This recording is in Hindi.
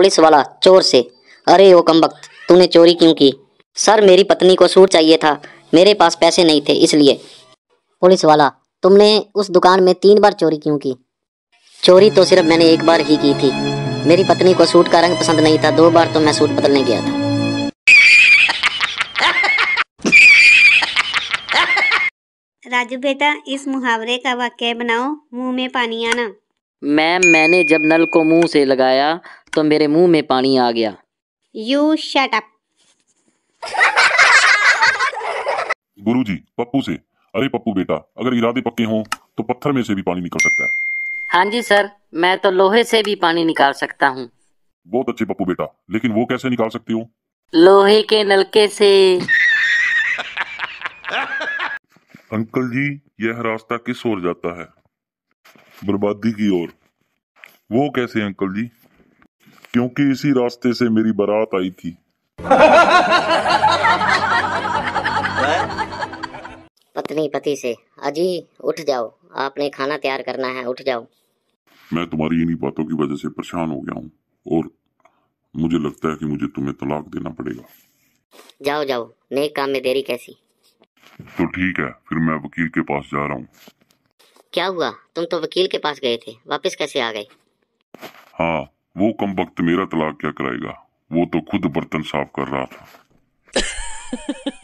पुलिस वाला चोर से अरे ओ कम वक्त तूने चोरी क्यों की सर मेरी पत्नी को सूट चाहिए था मेरे पास पैसे नहीं थे इसलिए पुलिस वाला तुमने उस दुकान में तीन बार चोरी क्यों की चोरी तो सिर्फ मैंने एक बार ही की थी मेरी पत्नी को सूट का रंग पसंद नहीं था दो बार तो मैं सूट बदलने गया था राजू बेटा इस मुहावरे का वाक्य बनाओ मुंह में पानी आना मैम मैंने जब नल को मुंह से लगाया तो मेरे मुंह में पानी आ गया you shut up Guruji Pappu से अरे पप्पू बेटा अगर इरादे पक्के हों तो पत्थर में से भी पानी निकल सकता है हाँ जी सर मैं तो लोहे से भी पानी निकाल सकता हूँ बहुत अच्छे पप्पू बेटा लेकिन वो कैसे निकाल सकती हो लोहे के नलके से अंकल जी यह रास्ता किस ओर जाता है बर्बादी की ओर वो कैसे अंकल जी क्योंकि इसी रास्ते से मेरी बारात आई थी पत्नी पति से अजी उठ जाओ आपने खाना तैयार करना है उठ जाओ मैं तुम्हारी इन्हीं बातों की वजह से परेशान हो गया हूँ और मुझे लगता है कि मुझे तुम्हें तलाक देना पड़ेगा जाओ जाओ नए काम में देरी कैसी तो ठीक है फिर मैं वकील के पास जा रहा हूँ क्या हुआ तुम तो वकील के पास गए थे वापस कैसे आ गए हाँ वो कम वक्त मेरा तलाक क्या कराएगा वो तो खुद बर्तन साफ कर रहा था